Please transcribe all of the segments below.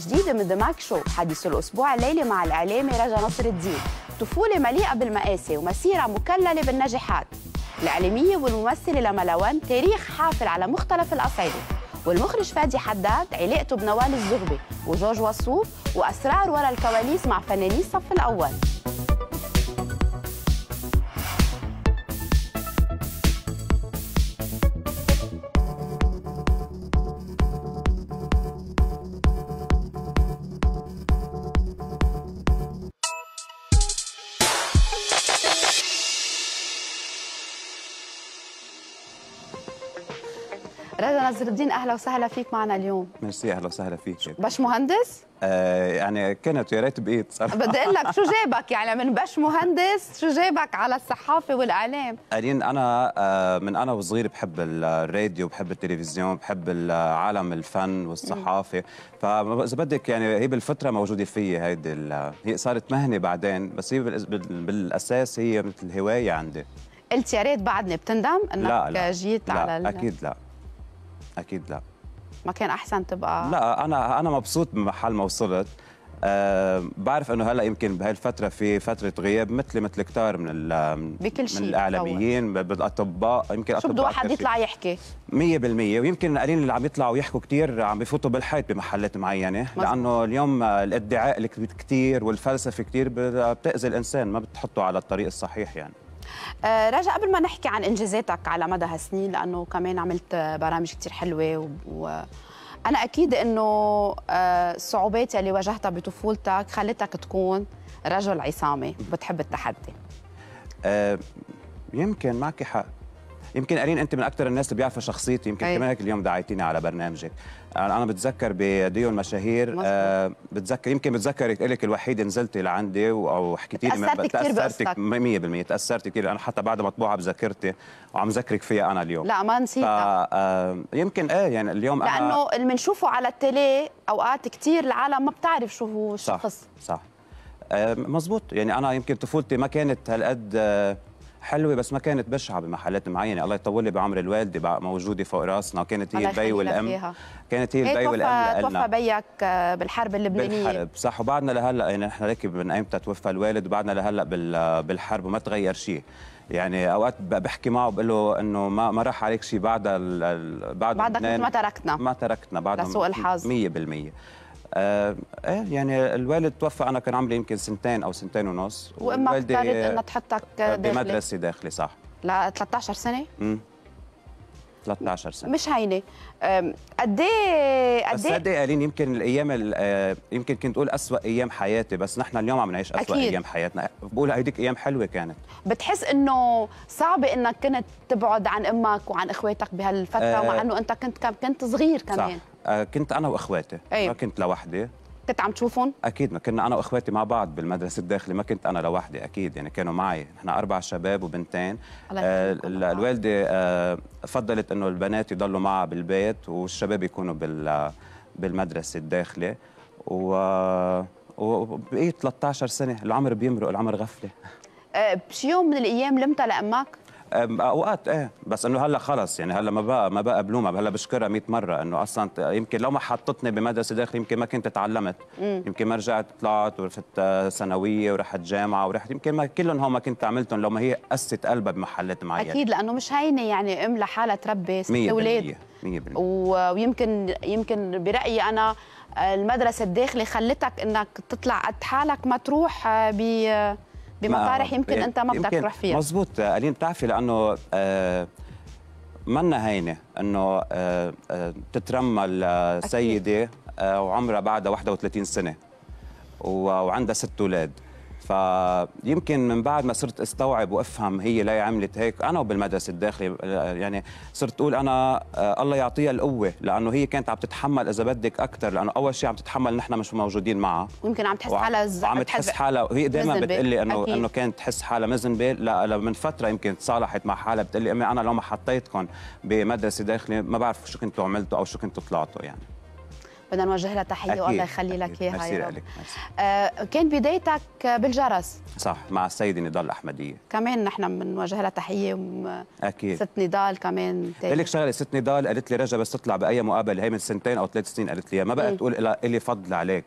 جديدة من ذا ماك شو حديث الأسبوع الليلة مع الإعلامي رجا نصر الدين طفولة مليئة بالمآسي ومسيرة مكللة بالنجاحات الإعلامية والممثلة لما تاريخ حافل على مختلف الأصعدة والمخرج فادي حداد علاقته بنوال الزغبي وجورج وصوف وأسرار ورا الكواليس مع فنانين الصف الأول نزر الدين اهلا وسهلا فيك معنا اليوم ميرسي اهلا وسهلا فيك باش مهندس؟ آه يعني كانت يا ريت بقيت صراحه بدي اقول لك شو جابك يعني من باش مهندس شو جابك على الصحافه والاعلام؟ قالين انا آه من انا وصغير بحب الراديو بحب التلفزيون بحب عالم الفن والصحافه فاذا بدك يعني هي بالفطره موجوده في هيدي هي صارت مهنه بعدين بس هي بالاساس هي مثل هوايه عندي قلت يا ريت بعدني بتندم انك لا لا جيت لا على لا اكيد لا اكيد لا ما كان احسن تبقى لا انا انا مبسوط بمحل ما وصلت أه بعرف انه هلا يمكن بهي الفتره في فتره غياب مثلي مثل كثار من الـ بكل شيء من الاعلاميين بالاطباء يمكن شو بده حد يطلع يحكي 100% ويمكن قليل اللي عم يطلعوا يحكوا كثير عم بفوتوا بالحيط بمحلات معينه مزبوط. لانه اليوم الادعاء كثير والفلسفه كثير بتاذي الانسان ما بتحطه على الطريق الصحيح يعني آه، راجا قبل ما نحكي عن انجازاتك على مدى هالسنين لانه كمان عملت برامج كثير حلوه و... و... انا اكيد انه آه، الصعوبات اللي واجهتها بطفولتك خلتك تكون رجل عصامي وبتحب التحدي أه يمكن معك حق يمكن قرين انت من اكثر الناس اللي بيعرفوا شخصيتي يمكن أي. كمان اليوم دعيتيني على برنامجك انا بتذكر بديو المشاهير آه بتذكر يمكن بتذكر لك الوحيد نزلتي لعندي او حكيتي لي تاثرت 100% تاثرت كثير انا حتى بعد مطبوعه بذاكرتي وعم ذكرك فيها انا اليوم لا ما نسيتها آه يمكن ايه يعني اليوم لانه اللي بنشوفه على التلي اوقات كثير العالم ما بتعرف شو هو الشخص صح صح آه مزبوط يعني انا يمكن طفولتي ما كانت هالقد آه حلوه بس ما كانت بشعه بمحلات معينه الله يطول لي بعمر الوالده بقى موجوده فوق راسنا كانت هي البي والام كانت هي إيه البي والام توفى بيك آه، بالحرب اللبنانيه بالحرب صح وبعدنا لهلا يعني نحن لك من ايمتى توفى الوالد وبعدنا لهلا بالحرب وما تغير شيء يعني اوقات بحكي معه بقول له انه ما ما راح عليك شيء بعد بعد بعدك ما تركتنا ما تركتنا بعد لسوء الحظ 100% ايه يعني الوالد توفى انا كان عمري يمكن سنتين او سنتين ونص وامك اضطرت انها تحطك آه، داخلي بمدرسه داخلي صح ل 13 سنه؟ امم 13 سنه مش هينه قد ايه قد ايه بس ايه قالين إيه يمكن الايام آه، يمكن كنت اقول اسوء ايام حياتي بس نحن اليوم عم نعيش اسوء ايام حياتنا بقول هيديك ايام حلوه كانت بتحس انه صعب انك كنت تبعد عن امك وعن اخواتك بهالفتره أه مع انه انت كنت كنت صغير كمان صح. آه، كنت انا واخواتي أيه. ما أيوة. كنت لوحدي كنت عم تشوفهم؟ اكيد ما كنا انا واخواتي مع بعض بالمدرسه الداخلي ما كنت انا لوحدي اكيد يعني كانوا معي نحن اربع شباب وبنتين آه الوالده آه فضلت انه البنات يضلوا معها بالبيت والشباب يكونوا بال بالمدرسه الداخلي و وبقيت 13 سنه العمر بيمرق العمر غفله آه بشي يوم من الايام لمتها لامك؟ اوقات ايه بس انه هلا خلص يعني هلا ما بقى ما بقى بلومها هلا بشكرها 100 مره انه اصلا يمكن لو ما حطتني بمدرسه داخل يمكن ما كنت تعلمت يمكن ما رجعت طلعت ورفت آه، ثانويه ورحت جامعه ورحت يمكن ما كلهم هون ما كنت عملتهم لو ما هي قست قلبها بمحلات معينه اكيد لانه مش هينه يعني ام لحالها تربي ست اولاد 100% ويمكن يمكن برايي انا آه، المدرسه الداخلي خلتك انك تطلع قد حالك ما تروح آه، ب بمطارح يمكن انت ما بدك تروح فيها مزبوط قليل آه، بتعرفي لانه آه، منا هينه انه آه, آه، تترمل سيده وعمرها بعدها 31 سنه وعندها ست اولاد فيمكن من بعد ما صرت استوعب وافهم هي ليه عملت هيك انا وبالمدرسه الداخلي يعني صرت اقول انا آه، الله يعطيها القوه لانه هي كانت عم تتحمل اذا بدك اكثر لانه اول شيء عم تتحمل نحن مش موجودين معها ويمكن عم تحس حالها ز... عم تحس حالها وهي دائما بتقلي انه انه كانت تحس حالها مذنبه لا من فتره يمكن تصالحت مع حالها بتقلي امي انا لو ما حطيتكم بمدرسه داخلي ما بعرف شو كنتوا عملتوا او شو كنتوا طلعتوا يعني بدنا نوجه لها تحيه والله يخلي لك اياها يا رب آه كان بدايتك بالجرس صح مع السيده نضال الأحمدية كمان نحن بنوجه لها تحيه اكيد ست نضال كمان بقول لك شغله ست نضال قالت لي رجا بس تطلع باي مقابله هي من سنتين او ثلاث سنين قالت لي ما بقى تقول لي فضل عليك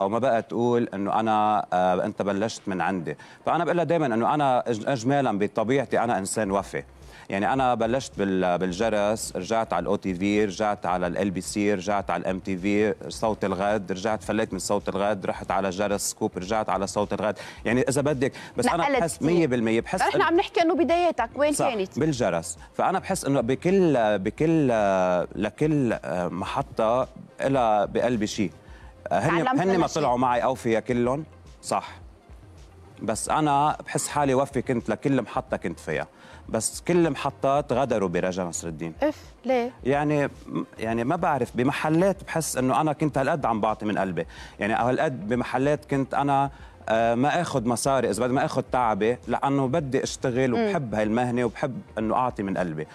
او ما بقى تقول انه انا آه انت بلشت من عندي فانا بقول لها دائما انه انا اجمالا بطبيعتي انا انسان وفي يعني انا بلشت بالجرس رجعت على الاو تي في رجعت على ال بي سي رجعت على الام تي في صوت الغد رجعت فليت من صوت الغد رحت على جرس سكوب رجعت على صوت الغد يعني اذا بدك بس انا بحس 100% بحس احنا عم نحكي انه بداياتك وين كانت بالجرس فانا بحس انه بكل بكل لكل محطه لها بقلبي شيء هن هن ما طلعوا معي اوفيا كلهم صح بس انا بحس حالي وفي كنت لكل محطه كنت فيها بس كل المحطات غدروا برجا نصر الدين اف ليه يعني يعني ما بعرف بمحلات بحس انه انا كنت هالقد عم بعطي من قلبي يعني هالقد بمحلات كنت انا آه، ما اخذ مصاري اذا بدي ما اخذ تعبي لانه بدي اشتغل وبحب هاي المهنه وبحب انه اعطي من قلبي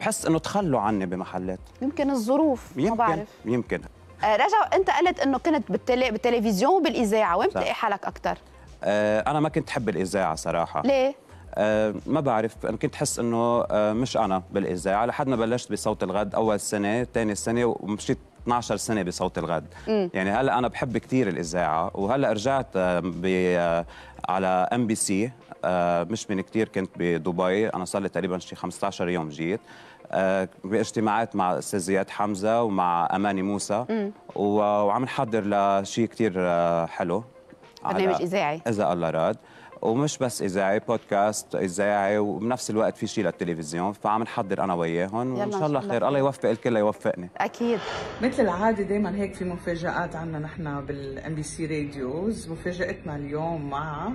بحس انه تخلوا عني بمحلات يمكن الظروف يمكن ما بعرف يمكن آه، رجا انت قلت انه كنت بالتلي... بالتلفزيون وبالاذاعه وين بتلاقي حالك اكثر آه، انا ما كنت حب الاذاعه صراحه ليه آه، ما بعرف انا كنت حس انه آه، مش انا بالاذاعه لحد ما بلشت بصوت الغد اول سنه ثاني سنه ومشيت 12 سنه بصوت الغد م. يعني هلا انا بحب كثير الاذاعه وهلا رجعت آه، ب على ام بي سي مش من كثير كنت بدبي انا صار لي تقريبا شي 15 يوم جيت باجتماعات مع استاذ زياد حمزه ومع اماني موسى وعم نحضر لشيء كثير حلو برنامج اذاعي اذا الله راد ومش بس اذاعي بودكاست اذاعي وبنفس الوقت في شيء للتلفزيون فعم نحضر انا وياهم وان شاء الله خير الله يوفق الكل يوفقني اكيد مثل العاده دائما هيك في مفاجات عنا نحن بالام بي سي راديوز مفاجاتنا اليوم مع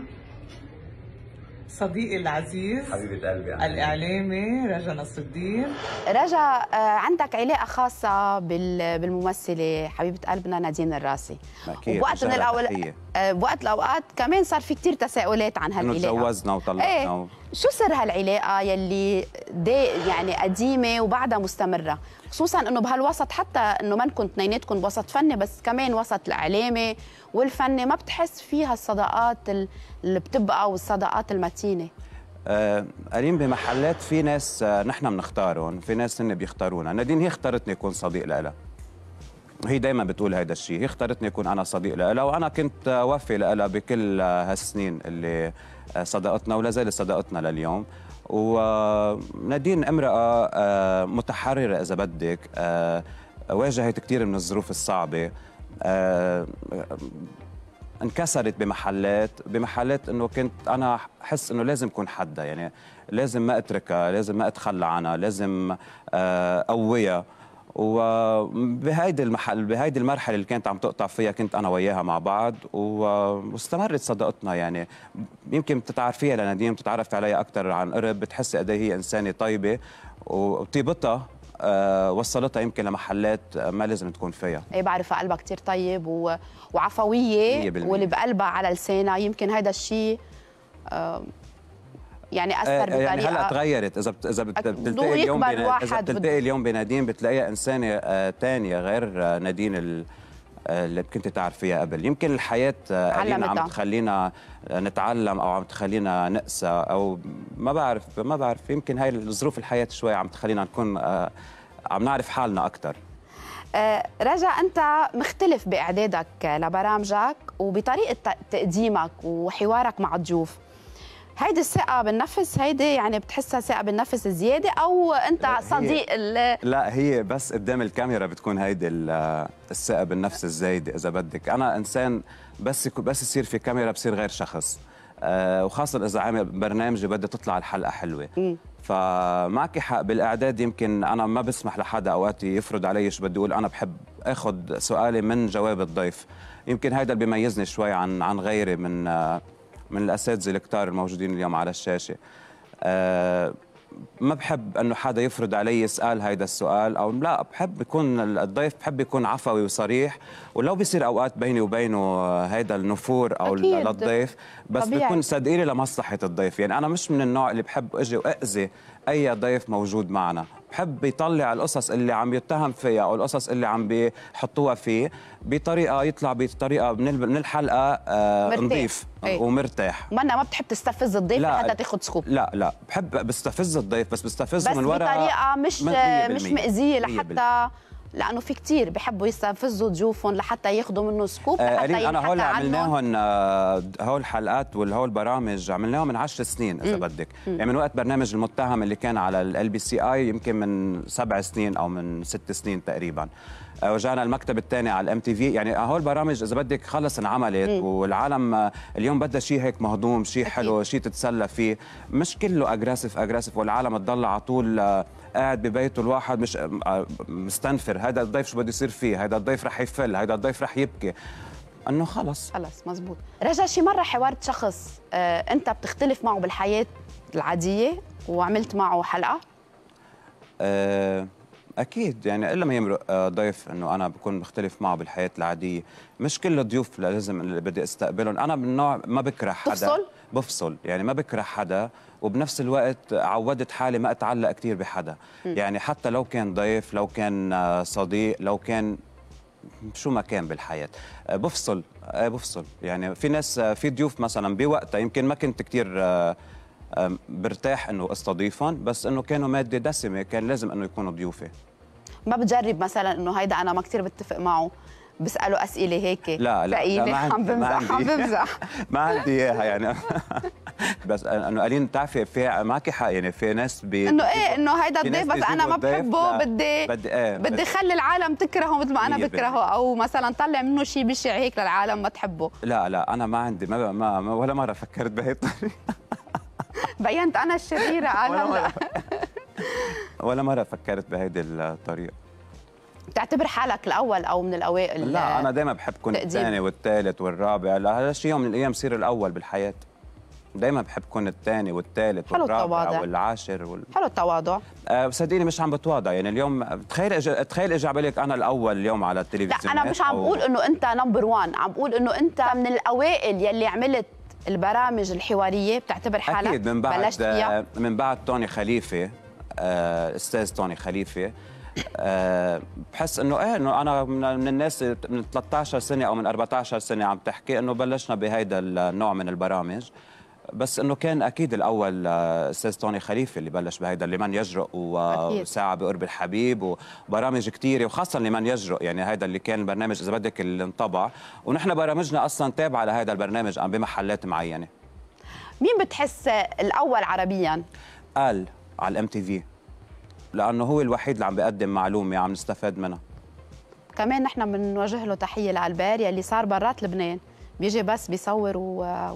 صديقي العزيز حبيبة قلبي عمي. الإعلامي رجا نصر الدين رجا آه، عندك علاقة خاصة بالممثلة حبيبة قلبنا نادين الراسي أكيد وقت من الأول بوقت آه، الأوقات كمان صار في كتير تساؤلات عن هالعلاقة إنه تجوزنا وطلقنا ايه. شو سر هالعلاقة يلي دي يعني قديمة وبعدها مستمرة خصوصا انه بهالوسط حتى انه ما نكون اثنيناتكم بوسط فني بس كمان وسط الاعلامي والفني ما بتحس فيها الصداقات اللي بتبقى والصداقات المتينه قريم آه، بمحلات في ناس آه، نحن بنختارهم في ناس هن بيختارونا نادين هي اختارتني اكون صديق لها هي دائما بتقول هيدا الشيء هي اختارتني اكون انا صديق لها وانا كنت وفي لها بكل هالسنين اللي آه، صداقتنا ولا زالت صداقتنا لليوم ونادين امرأة آه، متحررة إذا بدك آه، واجهت كثير من الظروف الصعبة آه، انكسرت بمحلات بمحلات انه كنت انا احس انه لازم اكون حدها يعني لازم ما اتركها لازم ما اتخلى عنها لازم قويها وبهيدي المحل بهيدي المرحله اللي كانت عم تقطع فيها كنت انا وياها مع بعض واستمرت صداقتنا يعني يمكن بتتعرفيها لنديم بتتعرف عليها اكثر عن قرب بتحسي قد إيه هي انسانه طيبه وطيبتها آه، وصلتها يمكن لمحلات ما لازم تكون فيها اي بعرف قلبها كثير طيب و... وعفويه واللي بقلبها على لسانها يمكن هذا الشيء يعني اثر بطريقه آه، آه، يعني هلا تغيرت اذا بت... اذا بتلتقي اليوم بين... اذا بتلتقي اليوم بنادين بتلاقيها انسانه ثانيه غير آه، نادين ال... اللي كنت تعرفيها قبل يمكن الحياة علينا عم تخلينا نتعلم أو عم تخلينا نقسى أو ما بعرف ما بعرف يمكن هاي الظروف الحياة شوي عم تخلينا نكون عم نعرف حالنا أكثر رجا أنت مختلف بإعدادك لبرامجك وبطريقة تقديمك وحوارك مع الضيوف هيدي الثقه بالنفس هيدي يعني بتحسها ثقه بالنفس زياده او انت صديق ال... لا هي بس قدام الكاميرا بتكون هيدي الثقه بالنفس الزايده اذا بدك انا انسان بس بس يصير في كاميرا بصير غير شخص أه وخاصه اذا عامل برنامجي بدي تطلع الحلقه حلوه م. فمعك حق بالاعداد يمكن انا ما بسمح لحدا اوقات يفرض علي شو بدي اقول انا بحب اخذ سؤالي من جواب الضيف يمكن هذا اللي بيميزني شوي عن عن غيري من آه، من الاساتذه الكتار الموجودين اليوم على الشاشه آه، ما بحب انه حدا يفرض علي يسال هيدا السؤال او لا بحب يكون الضيف بحب يكون عفوي وصريح ولو بيصير اوقات بيني وبينه هيدا النفور او أكيد. للضيف بس طبيعي. بكون صدقيني لمصلحه الضيف يعني انا مش من النوع اللي بحب اجي واذي اي ضيف موجود معنا بحب يطلع القصص اللي عم يتهم فيها او القصص اللي عم بيحطوها فيه بطريقه يطلع بطريقه من الحلقه آه نظيف ايه؟ ومرتاح منا ما بتحب تستفز الضيف لحتى تاخذ سكوب لا لا بحب بستفز الضيف بس بستفزه من ورا بس بطريقه مش مش مأذيه لحتى لانه في كثير بحبوا يستفزوا ضيوفهم لحتى ياخذوا منه سكوب لحتى آه لحتى انا هول عملناهم آه، هول الحلقات والهول البرامج عملناهم من 10 سنين اذا مم. بدك م. يعني من وقت برنامج المتهم اللي كان على ال بي سي اي يمكن من سبع سنين او من ست سنين تقريبا آه رجعنا آه، المكتب الثاني على الام تي في يعني آه، هول البرامج اذا بدك خلص انعملت مم. والعالم آه، اليوم بدها شيء هيك مهضوم شيء حلو شيء تتسلى فيه مش كله اجريسيف اجريسيف والعالم تضل على طول قاعد ببيته الواحد مش مستنفر هذا الضيف شو بده يصير فيه هذا الضيف رح يفل هذا الضيف رح يبكي انه خلص خلص مزبوط رجا شي مره حوارت شخص آه، انت بتختلف معه بالحياه العاديه وعملت معه حلقه آه اكيد يعني الا ما يمرق آه، ضيف انه انا بكون مختلف معه بالحياه العاديه مش كل الضيوف لازم اللي بدي استقبلهم انا من نوع ما بكره حدا تفصل؟ بفصل يعني ما بكره حدا وبنفس الوقت عودت حالي ما اتعلق كثير بحدا م. يعني حتى لو كان ضيف لو كان آه، صديق لو كان شو ما كان بالحياة آه، بفصل بفصل يعني في ناس في ضيوف مثلا بوقتها يمكن ما كنت كثير برتاح انه استضيفهم بس انه كانوا ماده دسمه كان لازم انه يكونوا ضيوفي ما بتجرب مثلا انه هيدا انا ما كثير بتفق معه بساله اسئله هيك لا لا, لا ما عم بمزح عم بمزح ما عندي اياها يعني بس انه قالين بتعرفي في معك حق يعني في ناس بي انه ايه انه هيدا الضيف بس انا ما بحبه بدي بدي ايه بدي خلي العالم تكرهه مثل ما انا بكرهه او مثلا طلع منه شيء بشع هيك للعالم ما تحبه لا لا انا ما عندي ما, ما, ما ولا مره فكرت بهي الطريقه بينت انا الشريره انا ولا مره فكرت بهيدي الطريقه بتعتبر حالك الاول او من الاوائل لا انا دائما بحب كون الثاني والثالث والرابع لا هذا يوم من الايام بصير الاول بالحياه دايما بحب كون الثاني والثالث والرابع التواضع. والعاشر وال... حلو التواضع أه صدقيني مش عم بتواضع يعني اليوم تخيل إج... تخيل اجى على بالك انا الاول اليوم على التلفزيون لا انا مش إيه؟ عم بقول أو... انه انت نمبر 1 عم بقول انه انت من الاوائل يلي عملت البرامج الحواريه بتعتبر حالك أكيد من بعد بلشت فيها آه، من بعد توني خليفه الاستاذ آه، توني خليفه آه، بحس انه ايه انه انا من الناس من 13 سنه او من 14 سنه عم تحكي انه بلشنا بهيدا النوع من البرامج بس انه كان اكيد الاول آه، استاذ توني خليفه اللي بلش بهيدا لمن يجرؤ وساعه بقرب الحبيب وبرامج كثيره وخاصه لمن يجرؤ يعني هيدا اللي كان البرنامج اذا بدك اللي انطبع ونحن برامجنا اصلا تابعه لهذا البرنامج بمحلات معينه مين بتحس الاول عربيا؟ قال على الام تي في لانه هو الوحيد اللي عم بيقدم معلومه عم نستفاد منها كمان نحن بنوجه له تحيه لعلبير يلي صار برات لبنان بيجي بس بيصور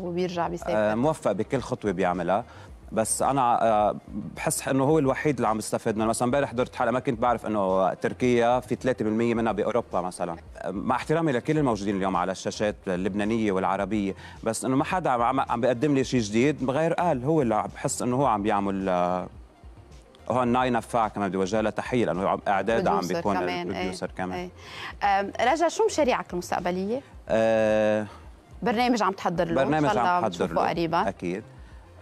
وبيرجع بيسافر آه موفق بكل خطوه بيعملها بس انا آه، بحس انه هو الوحيد اللي عم يستفاد منه مثلا امبارح حضرت حلقه ما كنت بعرف انه تركيا في 3% منها باوروبا مثلا مع احترامي لكل الموجودين اليوم على الشاشات اللبنانيه والعربيه بس انه ما حدا عم عم بيقدم لي شيء جديد غير قال هو اللي بحس انه هو عم بيعمل آه، هون ناينا فا كمان بدي اوجه لها تحيه لانه اعداد عم بيكون البروديوسر إيه، كمان, كمان. إيه. رجا شو مشاريعك المستقبليه؟ أه برنامج عم تحضر له برنامج عم تحضر له قريبا اكيد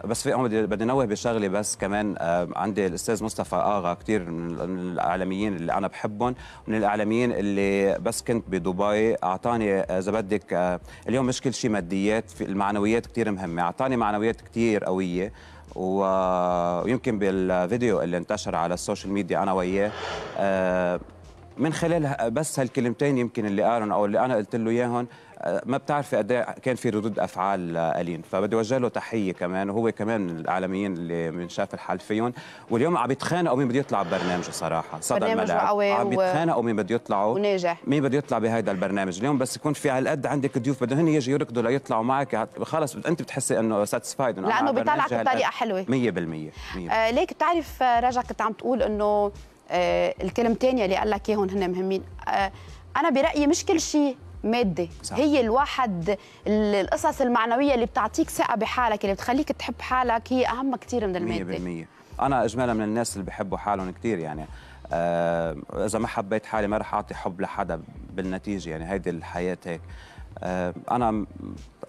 بس في بدي بدي نوه بشغله بس كمان أه، عندي الاستاذ مصطفى اغا كثير من الاعلاميين اللي انا بحبهم من الاعلاميين اللي بس كنت بدبي اعطاني أه، اذا بدك أه، اليوم مش كل شيء ماديات في المعنويات كثير مهمه اعطاني معنويات كثير قويه ويمكن بالفيديو اللي انتشر على السوشيال ميديا انا وياه آه، من خلال بس هالكلمتين يمكن اللي قالهم او اللي انا قلت له اياهم ما بتعرفي قد إيه كان في ردود افعال الين فبدي اوجه له تحيه كمان وهو كمان من الاعلاميين اللي بنشاف الحال فيهم واليوم عم يتخانقوا مين بده يطلع ببرنامجه صراحه صدى الملعب عم يتخانقوا مين بده يطلعوا وناجح مين بده يطلع بهذا البرنامج اليوم بس يكون في هالقد عندك ضيوف بدهم هن يجي يركضوا ليطلعوا معك خلص انت بتحسي انه ساتسفايد إنه لانه بيطلعك بطريقه حلوه 100% 100% آه ليك بتعرف آه، رجا كنت عم تقول انه آه الكلمتين يلي قال لك اياهم هن مهمين آه انا برايي مش كل شيء مادي صح. هي الواحد القصص المعنويه اللي بتعطيك ثقه بحالك اللي بتخليك تحب حالك هي اهم كثير من الماده 100% انا اجمالا من الناس اللي بحبوا حالهم كثير يعني آه اذا ما حبيت حالي ما رح اعطي حب لحدا بالنتيجه يعني هيدي الحياه هيك آه انا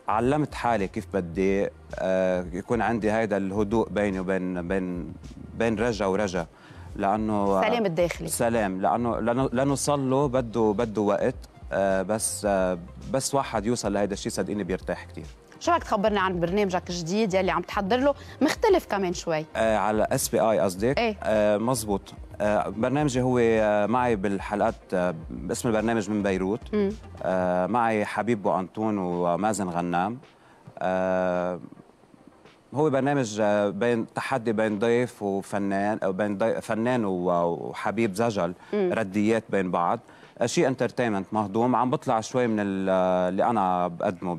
علمت حالي كيف بدي آه يكون عندي هيدا الهدوء بيني وبين بين بين رجا ورجا لانه السلام الداخلي سلام لانه لنوصل له بده بده وقت آه، بس آه، بس واحد يوصل لهيدا الشيء صدقيني بيرتاح كثير شو بدك تخبرنا عن برنامجك الجديد يلي عم تحضر له مختلف كمان شوي آه على اس بي اي قصدك ايه؟ آه مزبوط آه برنامجي هو آه، معي بالحلقات آه باسم البرنامج من بيروت م. آه معي حبيب وانطون ومازن غنام آه هو برنامج بين تحدي بين ضيف وفنان او بين ضيف فنان وحبيب زجل م. رديات بين بعض شيء انترتينمنت مهضوم عم بطلع شوي من اللي انا بقدمه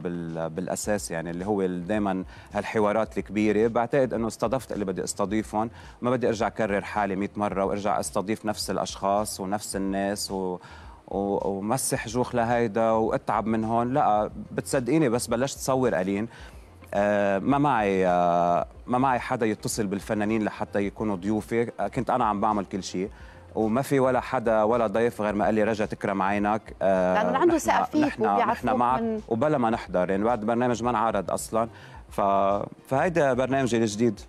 بالاساس يعني اللي هو دائما هالحوارات الكبيره بعتقد انه استضفت اللي بدي استضيفهم ما بدي ارجع اكرر حالي 100 مره وارجع استضيف نفس الاشخاص ونفس الناس و ومسح جوخ لهيدا واتعب من هون لا بتصدقيني بس بلشت صور قليل آه، ما معي آه، ما معي حدا يتصل بالفنانين لحتى يكونوا ضيوفي كنت انا عم بعمل كل شيء وما في ولا حدا ولا ضيف غير ما قال لي رجا تكرم عينك آه، لانه عنده ثقه فيك نحن معك من... وبلا ما نحضر يعني بعد برنامج ما انعرض اصلا ف... فهيدا برنامجي الجديد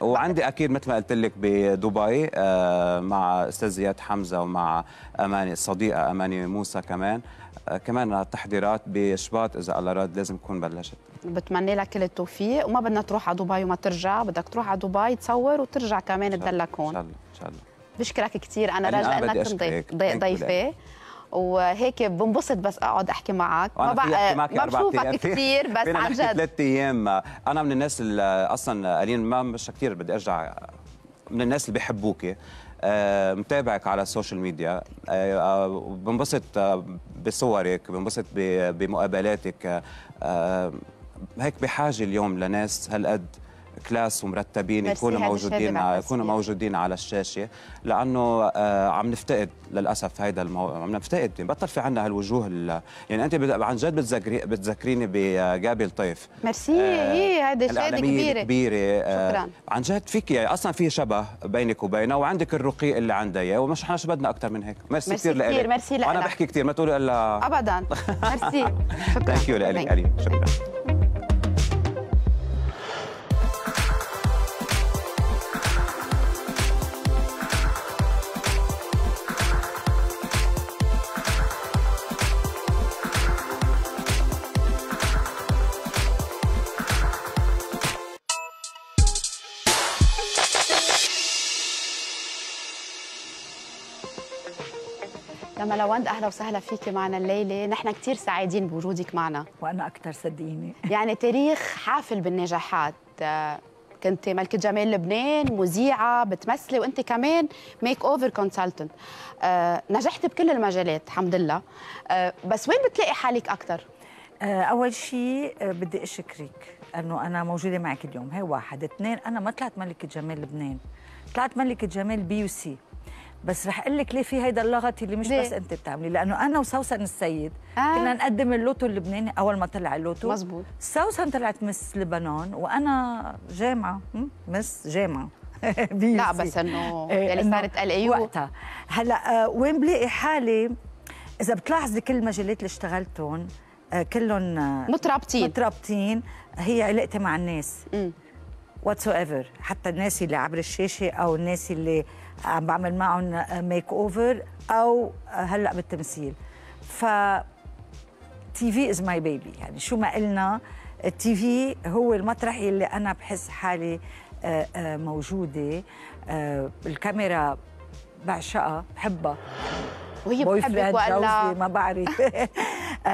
وعندي اكيد مثل ما قلت لك بدبي آه، مع استاذ زياد حمزه ومع اماني الصديقه اماني موسى كمان آه، كمان التحضيرات بشباط اذا الله راد لازم تكون بلشت بتمنى لك كل التوفيق وما بدنا تروح على دبي وما ترجع بدك تروح على دبي تصور وترجع كمان تدلك هون ان شاء الله ان شاء الله بشكرك كثير انا راجع انك ضيف ضيفي وهيك بنبسط بس اقعد احكي معك ما بقى ما بشوفك كثير بس عن جد ثلاث ايام انا من الناس اللي اصلا قليل ما مش كثير بدي ارجع من الناس اللي بيحبوك آه، متابعك على السوشيال آه، ميديا بنبسط آه، بصورك بنبسط بمقابلاتك هيك بحاجه اليوم لناس هالقد كلاس ومرتبين يكونوا موجودين يكونوا موجودين على الشاشه لانه آه، عم نفتقد للاسف هيدا المو... عم نفتقد يعني بطل في عندنا هالوجوه ال... يعني انت عن جد بتذكري بتذكريني بجابي آه، طيف ميرسي هي آه، إيه، هذا شهاده كبيره كبيره شكرا عن جد فيك يعني اصلا في شبه بينك وبينها وعندك الرقي اللي عندها اياه ومش حاش شو بدنا اكثر من هيك ميرسي كثير لك كثير ميرسي لك انا بحكي كثير ما تقولي الا ابدا ميرسي شكرا ثانك يو لك شكرا وند اهلا وسهلا فيك معنا الليله نحن كثير سعيدين بوجودك معنا وانا اكثر صدقيني يعني تاريخ حافل بالنجاحات كنت ملكة جمال لبنان مذيعة بتمثلي وانت كمان ميك اوفر كونسلتنت نجحت بكل المجالات الحمد لله آه بس وين بتلاقي حالك اكثر آه، اول شيء آه، بدي اشكرك انه انا موجوده معك اليوم هي واحد اثنين انا ما طلعت ملكة جمال لبنان طلعت ملكة جمال بي يو سي بس رح اقول لك ليه في هيدا اللغط اللي مش ليه؟ بس انت بتعمليه لانه انا وسوسن السيد آه. كنا نقدم اللوتو اللبناني اول ما طلع اللوتو مزبوط سوسن طلعت مس لبنان وانا جامعه مس جامعه لا بس انه إيه، يعني صارت العيو وقتها هلا آه وين بلاقي حالي اذا بتلاحظي كل المجالات اللي اشتغلتهم آه كلهم آه، مترابطين مترابطين هي علاقتي مع الناس واتس ايفر حتى الناس اللي عبر الشاشه او الناس اللي عم بعمل معهم ميك اوفر او هلا بالتمثيل ف تي في از ماي بيبي يعني شو ما قلنا التي في هو المطرح اللي انا بحس حالي آه، آه، موجوده آه، الكاميرا بعشقها بحبها وهي بتحبك ولا ما بعرف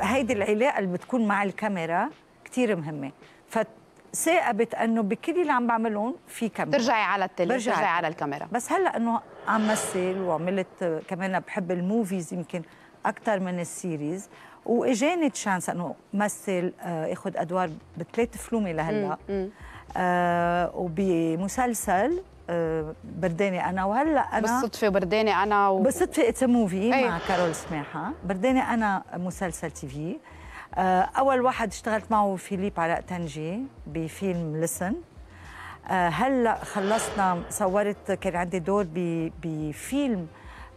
هيدي العلاقه اللي بتكون مع الكاميرا كثير مهمه فت ثاقبت انه بكل اللي عم بعملهم في كاميرا ترجعي على التلفزيون برجع ترجعي على الكاميرا بس هلا انه عم مثل وعملت كمان بحب الموفيز يمكن اكثر من السيريز واجاني تشانس انه مثل آه، اخذ ادوار بثلاث فلومي لهلا آه وبمسلسل آه برداني انا وهلا انا بالصدفه برداني انا و... بالصدفه اتس إيه. موفي مع كارول سماحه برداني انا مسلسل تي في آه، اول واحد اشتغلت معه فيليب علاء تنجي بفيلم لسن آه، هلا خلصنا صورت كان عندي دور بفيلم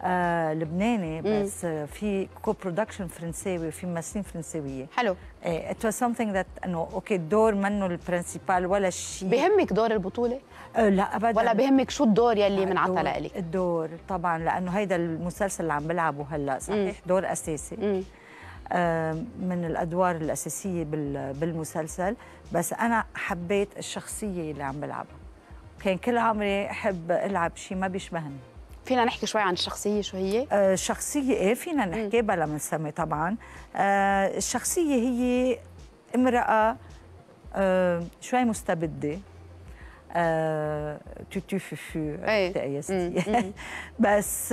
آه لبناني بس آه في كو برودكشن فرنساوي وفي ممثلين فرنساويه حلو ايه ات واز سمثينغ ذات انه اوكي الدور منه البرنسيبال ولا شيء بهمك دور البطوله؟ آه لا ابدا ولا بهمك شو الدور يلي آه، منعطى لك؟ الدور طبعا لانه هيدا المسلسل اللي عم بلعبه هلا صحيح مم. دور اساسي مم. آه، من الادوار الاساسيه بالمسلسل بس انا حبيت الشخصيه اللي عم بلعبها كان كل عمري احب العب شيء ما بيشبهني فينا نحكي شوي عن الشخصية شو هي؟ آه الشخصية ايه فينا نحكي بلا ما نسمي طبعا آه الشخصية هي امرأة آه شوي مستبدة في آه، فوفو يا ستي بس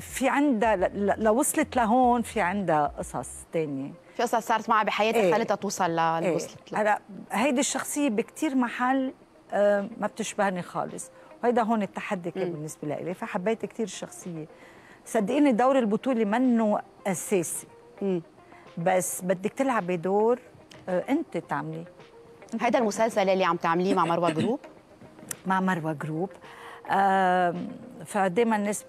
في عندها لو وصلت لهون في عندها قصص ثانيه في قصص صارت معها بحياتها ايه خلتها توصل إيه. لوصلت هلا هيدي الشخصيه بكثير محل آه، ما بتشبهني خالص وهيدا هون التحدي كان بالنسبه لإلي فحبيت كثير الشخصيه صدقيني دور البطوله منه اساسي مم. بس بدك تلعبي دور آه، انت تعملي هذا المسلسل اللي عم تعمليه مع مروه جروب مع مروه جروب فدائما الناس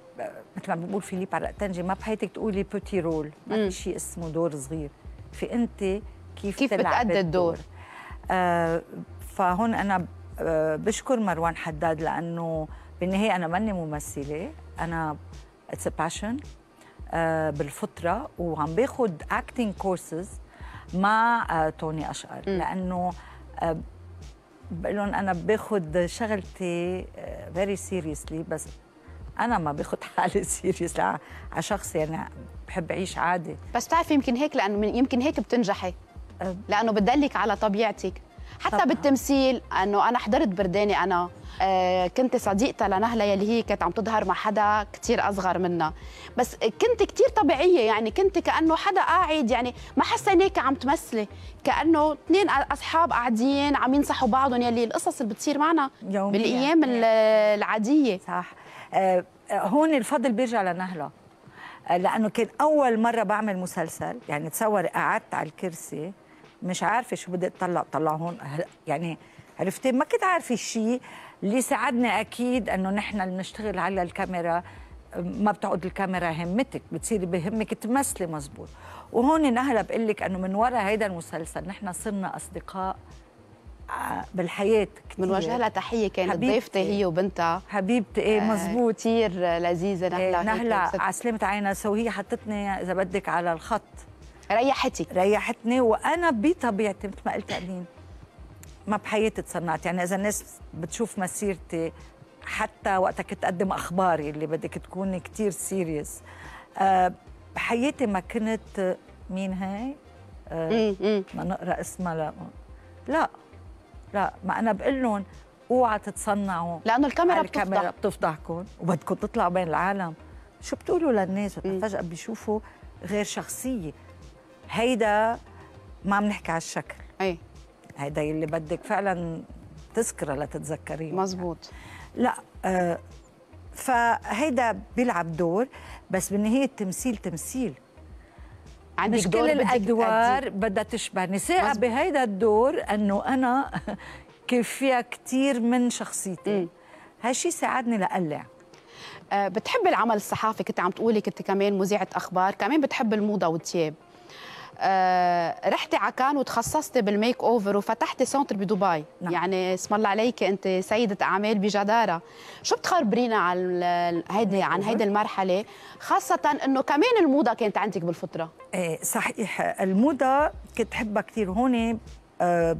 مثل ما بقول فيليب على تنجي ما بحياتك تقولي بوتي رول ما في شيء اسمه دور صغير في انت كيف كيف بتأدي الدور آه، فهون انا آه، بشكر مروان حداد لانه بالنهايه انا ماني ممثله انا اتس آه، باشن بالفطره وعم باخذ اكتينج كورسز مع توني اشقر لانه بقول لهم انا باخذ شغلتي فيري آه، سيريسلي بس انا ما باخذ حالي سيريس على شخص يعني بحب اعيش عادي بس بتعرفي يمكن هيك لانه يمكن هيك بتنجحي آه. لانه بتدلك على طبيعتك حتى طبعا. بالتمثيل انه انا حضرت برداني انا آه كنت صديقتها لنهلة يلي هي كانت عم تظهر مع حدا كثير أصغر منها بس كنت كثير طبيعية يعني كنت كأنه حدا قاعد يعني ما حسيناك عم تمثلي كأنه اثنين أصحاب قاعدين عم ينصحوا بعضهم يلي القصص اللي بتصير معنا يوميا. بالأيام العادية صح آه،, آه هون الفضل بيرجع لنهلة آه، لأنه كان أول مرة بعمل مسلسل يعني تصور قعدت على الكرسي مش عارفه شو بدي اطلع هون يعني عرفتي ما كنت عارفه شيء اللي ساعدنا اكيد انه نحن اللي بنشتغل على الكاميرا ما بتعود الكاميرا همتك بتصيري بهمك تمثلي مزبوط وهون نهلا بقول لك انه من وراء هيدا المسلسل نحن صرنا اصدقاء آه، بالحياه كثير بنوجه لها تحيه كانت ضيفتي هي وبنتها حبيبتي ايه آه، مزبوط كثير لذيذه نهلا إيه، نهلا على سلامه عينها سو هي حطتني اذا بدك على الخط ريحتك ريحتني وانا بطبيعتي مثل ما قلت قبلين ما بحياتي تصنعت يعني اذا الناس بتشوف مسيرتي حتى وقتها كنت اقدم اخباري اللي بدك تكوني كثير سيريس آه، بحياتي ما كنت مين هاي آه، ما نقرا اسمها لا لا لا ما انا بقول لهم اوعى تتصنعوا لانه الكاميرا بتفضح الكاميرا بتفضحكم وبدكم تطلعوا بين العالم شو بتقولوا للناس فجاه بيشوفوا غير شخصيه هيدا ما عم نحكي على الشكل اي هيدا اللي بدك فعلا تذكره لتتذكريه مزبوط لا آه، فهيدا بيلعب دور بس بالنهايه التمثيل تمثيل عندك مش كل الادوار بدها تشبهني ساعه بهيدا الدور انه انا كيف فيها كثير من شخصيتي هالشي ساعدني لقلع آه، بتحبي العمل الصحافي كنت عم تقولي كنت كمان مذيعه اخبار كمان بتحب الموضه والثياب آه، رحتي عكان وتخصصتي بالميك اوفر وفتحتي سنتر بدبي نعم. يعني اسم الله عليك انت سيده اعمال بجداره شو بتخبرينا عن هيدي عن هيدي المرحله خاصه انه كمان الموضه كانت عندك بالفطره ايه صحيح الموضه كنت حبها كثير هون أه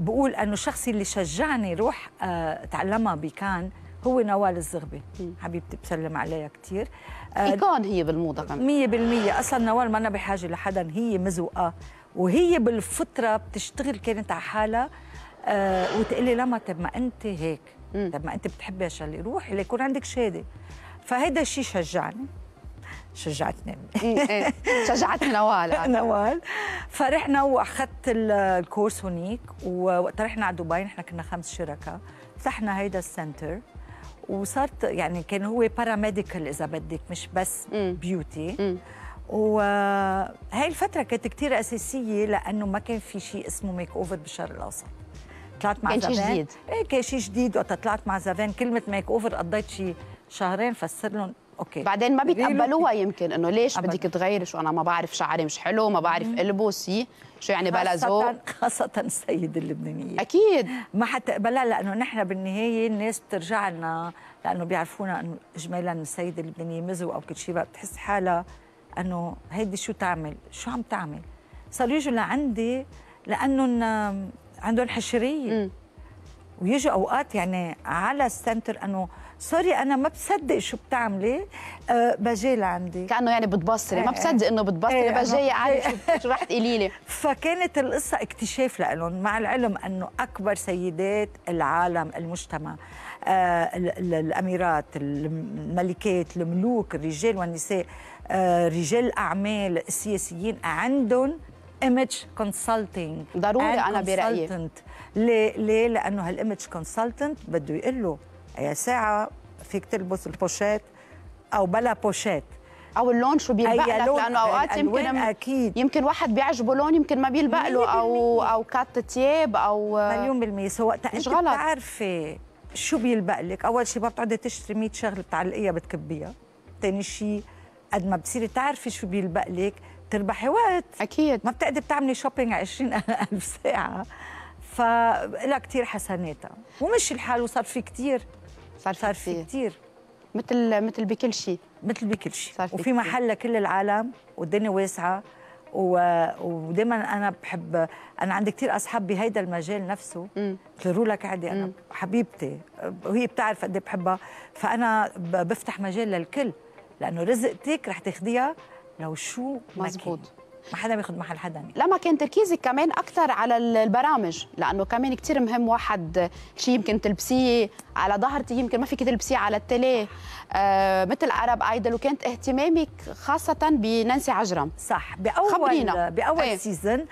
بقول انه الشخص اللي شجعني روح أه تعلمها بكان هو نوال الزغبي حبيبتي بسلم عليها كثير ايكون آه، هي بالموضه كمان 100% اصلا نوال ما أنا بحاجه لحدا هي مزوقه وهي بالفطره بتشتغل كانت على حالها آه، وتقلي وتقول لي لما طب ما انت هيك طب ما انت بتحبي هالشغله روحي ليكون عندك شهاده فهيدا الشيء شجعني شجعتني إيه، إيه. شجعتني نوال نوال فرحنا واخذت الكورس هونيك ووقت رحنا على دبي نحن كنا خمس شركاء فتحنا هيدا السنتر وصارت يعني كان هو باراميديكال اذا بدك مش بس م. بيوتي م. وهي الفترة كانت كثير أساسية لأنه ما كان في شيء اسمه ميك أوفر بالشرق الأوسط طلعت مع كان زفان جديد. ايه كان شيء جديد وقت طلعت مع زفان كلمة ميك أوفر قضيت شيء شهرين فسر لهم اوكي بعدين ما بيتقبلوها يمكن انه ليش أبداً. بدك تغيري شو انا ما بعرف شعري مش حلو ما بعرف البس شو يعني بلا ذوق خاصة السيدة اللبنانية اكيد ما حتقبلها لانه نحن بالنهاية الناس بترجع لنا لانه بيعرفونا انه اجمالا السيدة اللبنانية مزو او كل شيء بتحس حالها انه هيدي شو تعمل شو عم تعمل صاروا يجوا لعندي لانه عندهم حشرية ويجوا اوقات يعني على السنتر انه سوري انا ما بصدق شو بتعملي أه بجي لعندي كانه يعني بتبصري ما إيه، بصدق انه بتبصري ايه بجي عادي إيه. شو, شو رح تقولي لي فكانت القصه اكتشاف لهم مع العلم انه اكبر سيدات العالم المجتمع آه الاميرات الملكات الملوك الرجال والنساء آه رجال الاعمال السياسيين عندهم ايمج كونسلتنج ضروري انا برايي ليه ليه لانه هالايمج كونسلتنت بده يقول له هي ساعه فيك تلبس البوشات او بلا بوشات او اللون شو بيلبق لك لانه اوقات يمكن أكيد. يمكن واحد بيعجبه لون يمكن ما بيلبق له او او كات تياب او مليون بالمية سواء انت بتعرفي شو بيلبق لك اول شيء ما بتقعدي تشتري 100 شغله بتعلقيها بتكبيها ثاني شيء قد ما بتصيري تعرفي شو بيلبق لك تربحي وقت اكيد ما بتقدري بتعملي شوبينج 20000 ساعه فلها كثير حسناتها ومشي الحال وصار في كثير صار, صار في كثير مثل مثل بكل شيء مثل بكل شيء وفي محل كل العالم والدنيا واسعه و... ودائما انا بحب انا عندي كثير اصحاب بهيدا المجال نفسه مثل رولا كعدي انا مم. حبيبتي وهي بتعرف قد إيه بحبها فانا بفتح مجال للكل لانه رزقتك رح تاخديها لو شو مزبوط ما حدا بياخذ محل حدا يعني. ما كان تركيزك كمان اكثر على البرامج لانه كمان كثير مهم واحد شيء يمكن تلبسيه على ظهرتي يمكن ما فيك تلبسيه على التلي آه مثل عرب ايدل وكانت اهتمامك خاصه بنانسي عجرم صح باول خبرينا. باول ايه. سيزون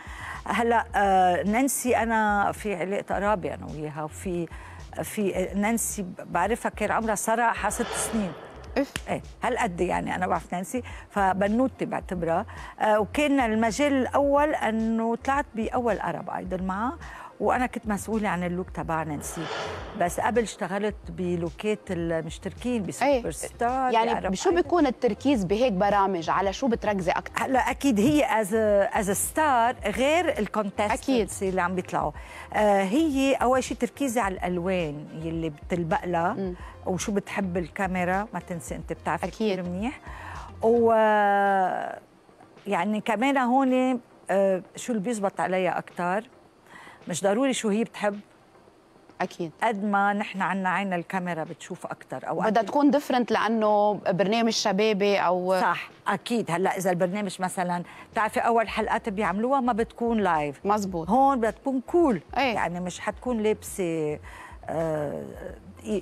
هلا آه نانسي انا في علاقه قرابه انا وياها وفي في نانسي بعرفها كان عمرها ساره ست سنين اف إيه،, ايه هالقد يعني انا بعرف نانسي فبنوتي بعتبرها آه وكان المجال الاول انه طلعت باول ارب ايدل معها وانا كنت مسؤوله عن اللوك تبع نانسي بس قبل اشتغلت بلوكات المشتركين إيه، بسوبر ستار يعني بشو بيكون التركيز بهيك برامج على شو بتركزي اكثر هلا اكيد هي از از ستار غير اكيد اللي عم بيطلعوا آه هي اول شيء تركيزي على الالوان يلي بتلبق لها وشو بتحب الكاميرا ما تنسي انت بتعرفي كثير منيح و يعني كمان هون آه شو اللي بيزبط عليها اكثر مش ضروري شو هي بتحب اكيد قد ما نحن عنا عين الكاميرا بتشوف اكثر او بدها تكون ديفرنت لانه برنامج شبابي او صح اكيد هلا اذا البرنامج مثلا بتعرفي اول حلقات بيعملوها ما بتكون لايف مزبوط هون بدها تكون كول cool. إيه. يعني مش حتكون لابسه آه،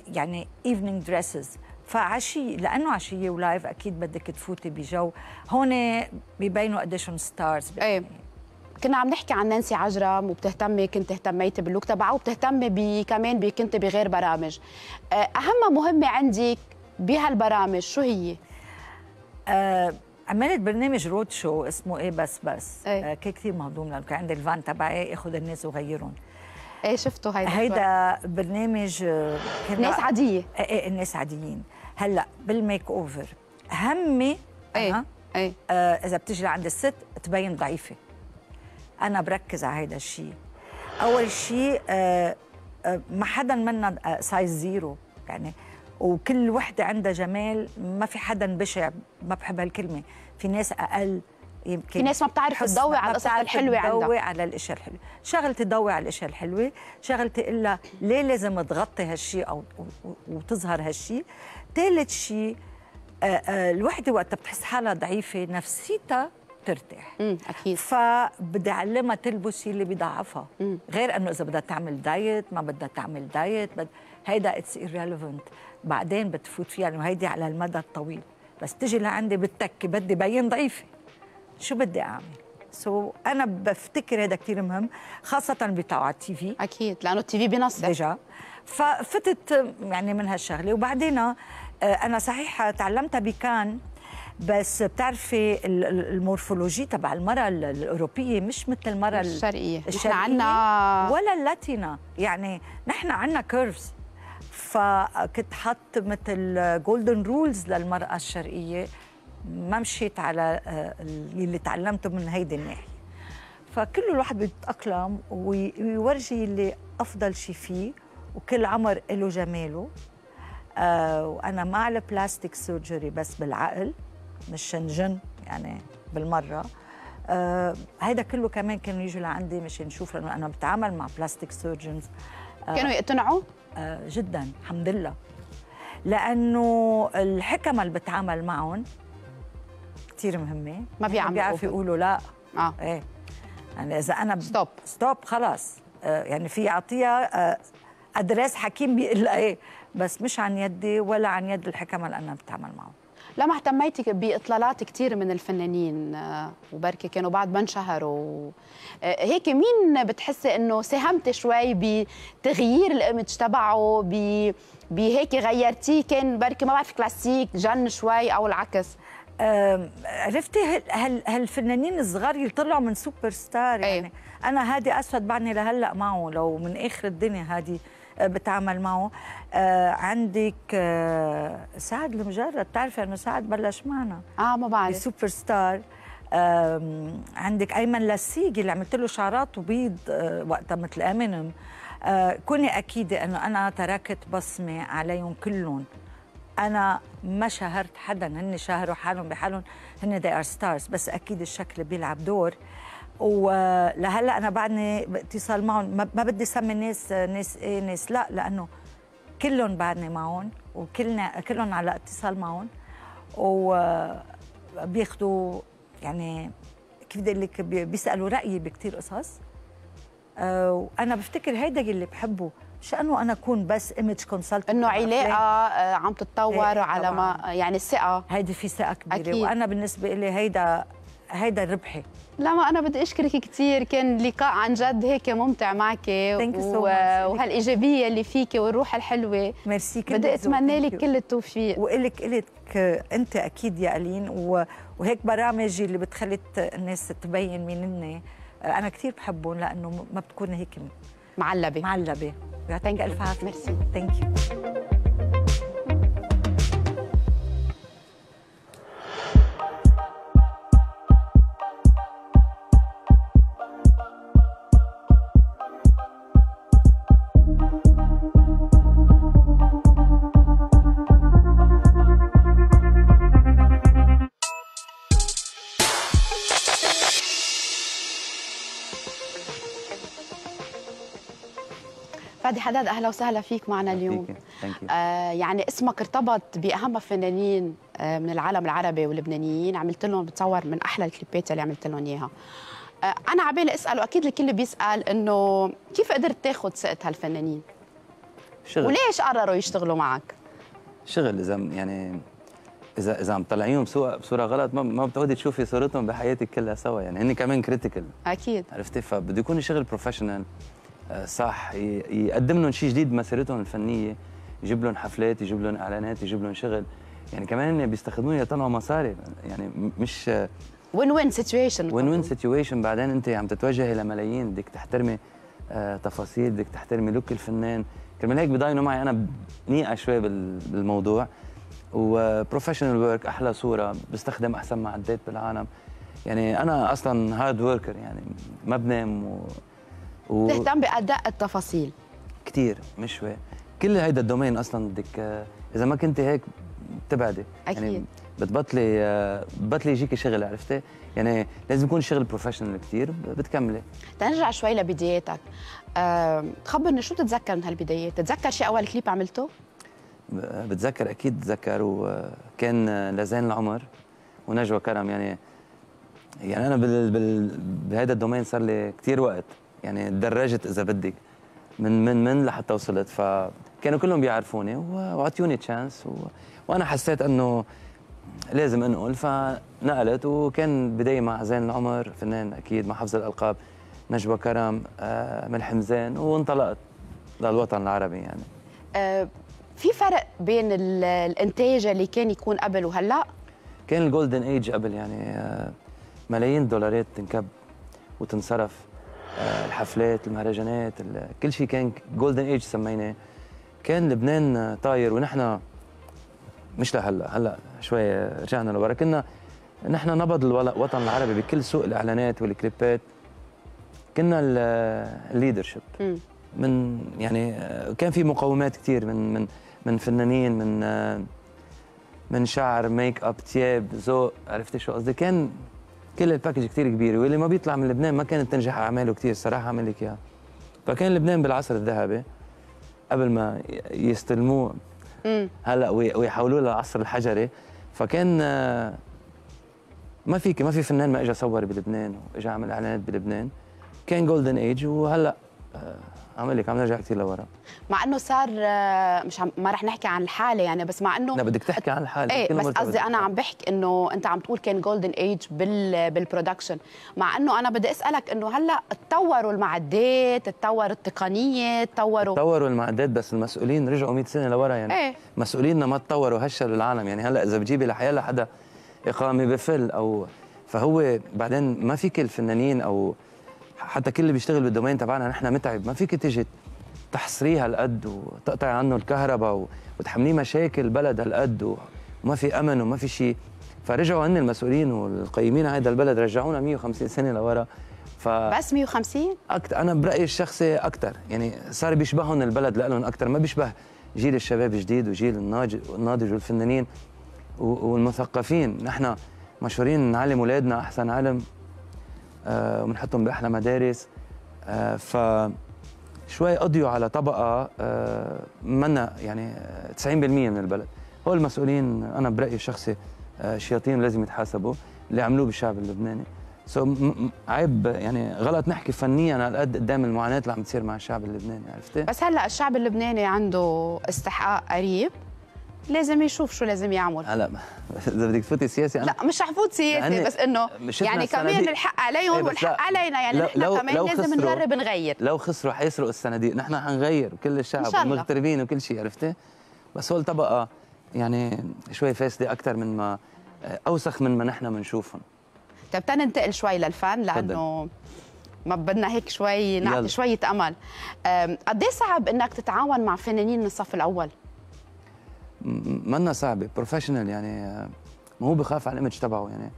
يعني ايفنينج دريسز فعشي لأنه عشية ولايف أكيد بدك تفوتي بجو هون ببينوا قديش ستارز ايه يعني كنا عم نحكي عن نانسي عجرم وبتهتمي كنت اهتميت باللوك تبعها وبتهتمي بي كمان بي كنت بغير برامج آه، اهم مهمه عندك بهالبرامج شو هي أه عملت برنامج رود شو اسمه ايه بس بس ايه؟ آه كان كثير مهضوم لانه كان عندي الفان تبعي اخذ الناس وغيرهم ايه شفتوا هيدا هيدا برنامج آه، ناس عاديه ايه ايه الناس عاديين هلا بالميك اوفر همي ايه ايه آه، اذا بتجي لعند الست تبين ضعيفه انا بركز على هذا الشيء اول شيء آه، آه، ما حدا منا سايز زيرو يعني وكل وحده عندها جمال ما في حدا بشع ما بحب هالكلمه في ناس اقل يمكن في ناس ما بتعرف تضوي على القصص الحلوه عندها تضوي على الاشياء الحلوه شغلت تضوي على الاشياء الحلوه شغلت الا لها ليه لازم تغطي هالشيء او وتظهر هالشيء ثالث شيء آه، الوحده وقت بتحس حالها ضعيفه نفسيتها ترتاح اكيد فبدي اعلمها تلبس اللي بيضعفها غير انه اذا بدها تعمل دايت ما بدها تعمل دايت بد... هيدا اتس irrelevant بعدين بتفوت فيها لانه هيدي على المدى الطويل بس تجي لعندي بالتكه بدي بين ضعيفه شو بدي اعمل؟ سو so, انا بفتكر هذا كثير مهم خاصه بتوع التي في اكيد لانه التي في بينصح ديجا ففتت يعني من هالشغله وبعدين آه، انا صحيح تعلمتها بكان بس بتعرفي المورفولوجي تبع المراه الاوروبيه مش مثل المراه الشرقيه الشرقيه عنا... ولا اللاتينا يعني نحن عندنا كيرفز فكنت حط مثل جولدن رولز للمراه الشرقيه ما مشيت على آه، اللي تعلمته من هيدي الناحيه فكل الواحد بيتاقلم ويورجي اللي افضل شيء فيه وكل عمر له جماله آه وانا مع البلاستيك سيرجري بس بالعقل مش شنجن يعني بالمره آه هيدا كله كمان كانوا يجوا لعندي مش نشوف لانه انا بتعامل مع بلاستيك سيرجنز آه كانوا يقتنعوا؟ آه جدا الحمد لله لانه الحكمه اللي بتعامل معهم كثير مهمه ما بيعملوا بيعرفوا يقولوا لا اه ايه يعني اذا انا ب... ستوب ستوب خلص آه يعني في يعطيها آه ادريس حكيم بيقول ايه بس مش عن يدي ولا عن يد الحكمه اللي انا بتعامل معهم لما اهتميت باطلالات كثير من الفنانين آه، وبركي كانوا بعد ما انشهروا آه، هيك مين بتحسي انه ساهمت شوي بتغيير الايمج تبعه بهيك غيرتيه كان بركي ما بعرف كلاسيك جن شوي او العكس عرفتي هال هالفنانين الصغار اللي طلعوا من سوبر ستار إيه. يعني أيه. انا هادي اسود بعدني لهلا معه لو من اخر الدنيا هادي بتعمل معه آه، عندك آه، سعد المجرد بتعرفي انه سعد بلش معنا اه ما بعرف سوبر ستار عندك ايمن لسيقي اللي عملت له شعرات وبيض آه، وقتها مثل امينيم كوني اكيده انه انا تركت بصمه عليهم كلهم انا ما شهرت حدا هن شهروا حالهم بحالهم هن they are stars بس اكيد الشكل بيلعب دور ولهلا انا بعدني باتصال معهم ما بدي اسمي الناس ناس ايه ناس لا لانه كلهم بعدني معهم وكلنا كلهم على اتصال معهم وبياخذوا يعني كيف بدي اقول لك بيسالوا رايي بكثير قصص آه، وانا بفتكر هيدا اللي بحبه مش انه انا اكون بس ايمج كونسلت انه علاقه آه، عم تتطور إيه، على ما يعني الثقه هيدي في ثقه كبيره أكيد. وانا بالنسبه لي هيدا هيدا الربحي لا ما انا بدي اشكرك كثير كان لقاء عن جد هيك ممتع معك و... وهالايجابيه اللي فيك والروح الحلوه ميرسي بدي اتمنى لك كل التوفيق والك الك انت اكيد يا الين و... وهيك برامج اللي بتخلي الناس تبين مين هن انا كثير بحبهم لانه ما بتكون هيك معلبه معلبه يعطيك الف عافيه ميرسي ثانك يو حداد اهلا وسهلا فيك معنا اليوم آه يعني اسمك ارتبط باهم فنانين آه من العالم العربي واللبنانيين عملت لهم بتصور من احلى الكليبات اللي عملت لهم اياها آه انا عبالي اسال واكيد الكل بيسال انه كيف قدرت تاخذ ثقه هالفنانين شغل وليش قرروا يشتغلوا معك شغل اذا يعني اذا اذا عم طلعيهم بصوره غلط ما ما تشوفي صورتهم بحياتك كلها سوا يعني هن كمان كريتيكال اكيد عرفتي فبده يكون شغل بروفيشنال صح يقدم لهم شيء جديد بمسيرتهم الفنيه يجيب لهم حفلات يجيب لهم اعلانات يجيب لهم شغل يعني كمان بيستخدموني يطلعوا مصاري يعني مش وين وين سيتويشن وين وين سيتويشن بعدين انت عم تتوجهي لملايين بدك تحترمي آه، تفاصيل بدك تحترمي لوك الفنان كرمال هيك بضاينوا معي انا نيقه شوي بالموضوع وبروفيشنال ورك احلى صوره بستخدم احسن معدات بالعالم يعني انا اصلا هارد وركر يعني ما بنام و و... تهتم باداء التفاصيل كثير مش شوي كل هيدا الدومين اصلا بدك آه، اذا ما كنت هيك بتبعدي يعني اكيد يعني بتبطلي آه، بطلي يجيكي شغل عرفتي يعني لازم يكون شغل بروفيشنال كثير بتكملي تنرجع شوي لبداياتك أه خبرني شو بتتذكر من هالبدايات تتذكر شيء اول كليب عملته آه، بتذكر اكيد بتذكر وكان لزين العمر ونجوى كرم يعني يعني انا بال... بال... بهذا الدومين صار لي كثير وقت يعني تدرجت اذا بدك من من من لحتى وصلت فكانوا كلهم بيعرفوني واعطيوني تشانس و... وانا حسيت انه لازم انقل فنقلت وكان بداية مع زين العمر فنان اكيد مع حفظ الالقاب نجوى كرم آه، ملحم زين وانطلقت للوطن العربي يعني آه، في فرق بين الانتاج اللي كان يكون قبل وهلا كان الجولدن ايج قبل يعني آه، ملايين الدولارات تنكب وتنصرف آه، الحفلات المهرجانات كل شيء كان جولدن ايج سميناه كان لبنان طاير ونحن مش لهلا هلا شوي رجعنا لورا كنا نحن نبض الوطن العربي بكل سوق الاعلانات والكليبات كنا الليدرشيب من يعني آه، كان في مقومات كثير من من من فنانين من آه، من شعر ميك اب تياب ذوق عرفتي شو قصدي كان كل الباكج كثير كبيره واللي ما بيطلع من لبنان ما كانت تنجح اعماله كثير الصراحه عمل لك اياها فكان لبنان بالعصر الذهبي قبل ما يستلموه هلا ويحولوه للعصر الحجري فكان ما في ما في فنان ما اجى صور بلبنان واجى عمل اعلانات بلبنان كان جولدن ايج وهلا آه، عم لك عم نرجع كثير لورا مع انه صار آه، مش عم ما رح نحكي عن الحاله يعني بس مع انه لا بدك تحكي عن الحاله ايه بس قصدي انا عم بحكي انه انت عم تقول كان جولدن ايج بال بالبرودكشن مع انه انا بدي اسالك انه هلا تطوروا المعدات تطور التقنيه تطوروا تطوروا المعدات بس المسؤولين رجعوا 100 سنه لورا يعني ايه؟ مسؤوليننا ما تطوروا هشلوا العالم يعني هلا اذا بتجيبي لحيالها حدا اقامه بفل او فهو بعدين ما فيك الفنانين او حتى كل اللي بيشتغل بالدومين تبعنا نحن متعب ما فيك تجي تحصريه هالقد وتقطع عنه الكهرباء وتحمليه مشاكل بلد هالقد وما في امن وما في شيء فرجعوا هن المسؤولين والقيمين هذا البلد رجعونا 150 سنه لورا ف بس 150 اكثر انا برايي الشخصي اكثر يعني صار بيشبههم البلد لهم اكثر ما بيشبه جيل الشباب الجديد وجيل الناضج والفنانين والمثقفين نحن مشهورين نعلم اولادنا احسن علم آه، وبنحطهم باحلى مدارس آه، ف شوي قضيوا على طبقه آه، منا يعني 90% من البلد هو المسؤولين انا برايي الشخصي شياطين لازم يتحاسبوا اللي عملوه بالشعب اللبناني سو so, عيب يعني غلط نحكي فنيا على قد قدام المعاناه اللي عم تصير مع الشعب اللبناني عرفتي بس هلا الشعب اللبناني عنده استحقاق قريب لازم يشوف شو لازم يعمل هلا اذا بدك تفوتي سياسي أنا لا مش رح فوت سياسي يعني بس انه يعني كمان الحق عليهم ايه والحق لا علينا يعني نحن كمان لو لازم نجرب نغير لو خسروا حيسرقوا الصناديق نحن حنغير كل الشعب والمغتربين وكل شيء عرفتي بس هول طبقه يعني شوي فاسده اكثر من ما اوسخ من ما نحن بنشوفهم طيب تننتقل شوي للفن لانه ما بدنا هيك شوي نعطي شويه امل قد إيه صعب انك تتعاون مع فنانين من الصف الاول منا صعبه بروفيشنال يعني ما هو بخاف على الايمج تبعه يعني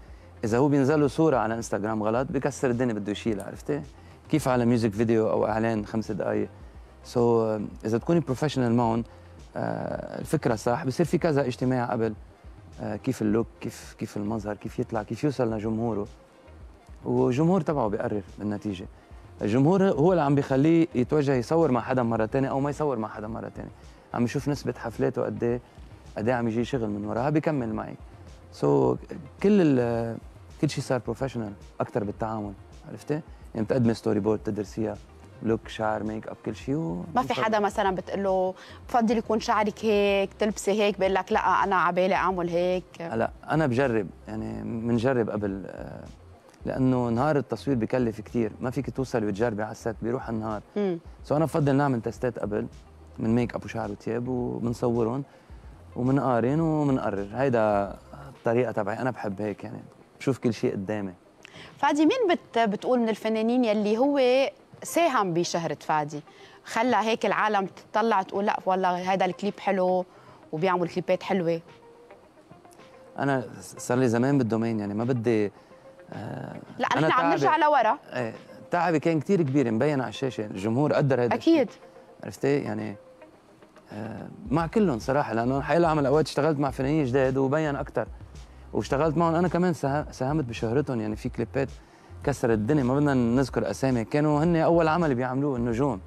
اذا هو بينزل له صوره على انستغرام غلط بكسر الدنيا بده يشيلها عرفتي كيف على ميوزك فيديو او اعلان خمس دقائق سو so, اذا تكوني بروفيشنال معهم آه، الفكره صح بصير في كذا اجتماع قبل آه، كيف اللوك كيف كيف المظهر كيف يطلع كيف يوصل لجمهوره والجمهور تبعه بيقرر بالنتيجه الجمهور هو اللي عم بيخليه يتوجه يصور مع حدا مره ثانيه او ما يصور مع حدا مره ثانيه عم يشوف نسبه حفلاته قد ايه قد ايه عم يجي شغل من وراها بكمل معي سو so, كل كل شيء صار بروفيشنال اكثر بالتعامل عرفتي؟ يعني بتقدمي ستوري بورد تدرسيها لوك شعر ميك اب كل شيء و... ما في حدا مثلا بتقول له بفضل يكون شعرك هيك تلبسي هيك بقول لك لا انا بالي اعمل هيك هلا انا بجرب يعني بنجرب قبل آه، لانه نهار التصوير بكلف كثير ما فيك توصل وتجربي على الست بيروح النهار سو انا بفضل نعمل تستات قبل من ميك اب وشعر وثياب وبنصورهم ومنقارن ومنقرر هيدا الطريقه تبعي انا بحب هيك يعني بشوف كل شيء قدامي فادي مين بت بتقول من الفنانين يلي هو ساهم بشهره فادي خلى هيك العالم تطلع تقول لا والله هذا الكليب حلو وبيعمل كليبات حلوه انا صار لي زمان بالدومين يعني ما بدي آه، لا نحن عم نرجع لورا ايه تعبي كان كثير كبير مبين على الشاشه الجمهور قدر هذا اكيد الشيء. عرفتي يعني آه، مع كلهم صراحه لانه حيلا عمل اوقات اشتغلت مع فنانين جداد وبين اكثر واشتغلت معهم انا كمان ساهمت بشهرتهم يعني في كليبات كسرت الدنيا ما بدنا نذكر اسامي كانوا هن اول عمل بيعملوه النجوم